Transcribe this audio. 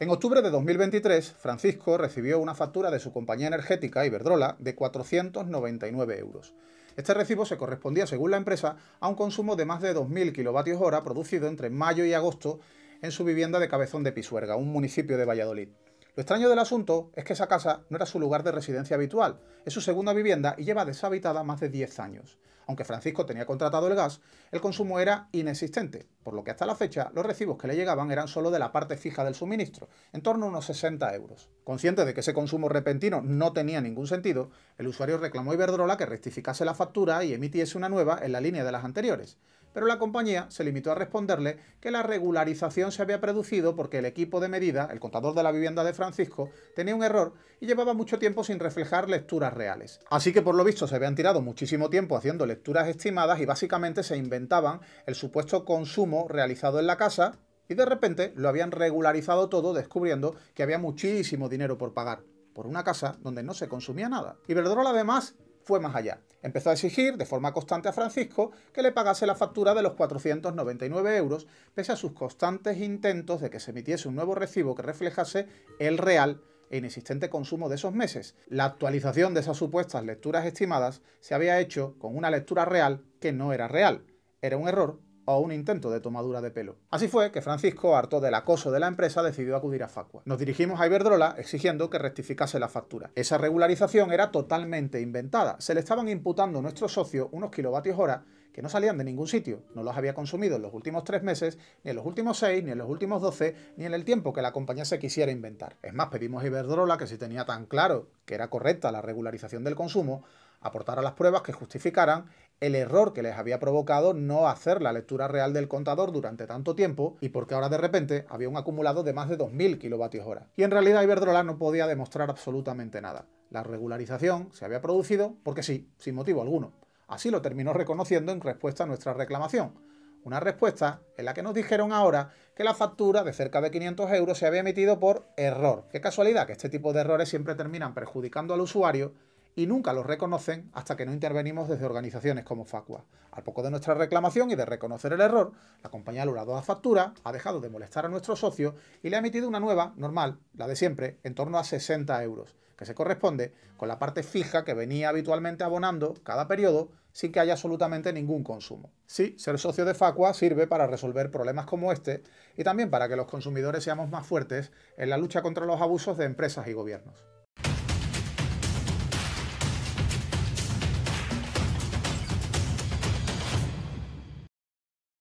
En octubre de 2023, Francisco recibió una factura de su compañía energética, Iberdrola, de 499 euros. Este recibo se correspondía, según la empresa, a un consumo de más de 2.000 kWh producido entre mayo y agosto en su vivienda de Cabezón de Pisuerga, un municipio de Valladolid. Lo extraño del asunto es que esa casa no era su lugar de residencia habitual, es su segunda vivienda y lleva deshabitada más de 10 años. Aunque Francisco tenía contratado el gas, el consumo era inexistente, por lo que hasta la fecha los recibos que le llegaban eran solo de la parte fija del suministro, en torno a unos 60 euros. Consciente de que ese consumo repentino no tenía ningún sentido, el usuario reclamó a Iberdrola que rectificase la factura y emitiese una nueva en la línea de las anteriores pero la compañía se limitó a responderle que la regularización se había producido porque el equipo de medida, el contador de la vivienda de Francisco, tenía un error y llevaba mucho tiempo sin reflejar lecturas reales. Así que por lo visto se habían tirado muchísimo tiempo haciendo lecturas estimadas y básicamente se inventaban el supuesto consumo realizado en la casa y de repente lo habían regularizado todo descubriendo que había muchísimo dinero por pagar por una casa donde no se consumía nada. Y Iberdrola además fue más allá. Empezó a exigir de forma constante a Francisco que le pagase la factura de los 499 euros, pese a sus constantes intentos de que se emitiese un nuevo recibo que reflejase el real e inexistente consumo de esos meses. La actualización de esas supuestas lecturas estimadas se había hecho con una lectura real que no era real. Era un error o un intento de tomadura de pelo. Así fue que Francisco, harto del acoso de la empresa, decidió acudir a Facua. Nos dirigimos a Iberdrola exigiendo que rectificase la factura. Esa regularización era totalmente inventada. Se le estaban imputando a nuestro socio unos kilovatios hora que no salían de ningún sitio, no los había consumido en los últimos tres meses, ni en los últimos seis, ni en los últimos doce, ni en el tiempo que la compañía se quisiera inventar. Es más, pedimos a Iberdrola que si tenía tan claro que era correcta la regularización del consumo, aportar a las pruebas que justificaran el error que les había provocado no hacer la lectura real del contador durante tanto tiempo y porque ahora de repente había un acumulado de más de 2.000 kWh. Y en realidad Iberdrola no podía demostrar absolutamente nada. La regularización se había producido porque sí, sin motivo alguno. Así lo terminó reconociendo en respuesta a nuestra reclamación. Una respuesta en la que nos dijeron ahora que la factura de cerca de 500 euros se había emitido por error. Qué casualidad que este tipo de errores siempre terminan perjudicando al usuario y nunca los reconocen hasta que no intervenimos desde organizaciones como Facua. Al poco de nuestra reclamación y de reconocer el error, la compañía ha logrado la factura, ha dejado de molestar a nuestro socio y le ha emitido una nueva, normal, la de siempre, en torno a 60 euros, que se corresponde con la parte fija que venía habitualmente abonando cada periodo sin que haya absolutamente ningún consumo. Sí, ser socio de Facua sirve para resolver problemas como este y también para que los consumidores seamos más fuertes en la lucha contra los abusos de empresas y gobiernos.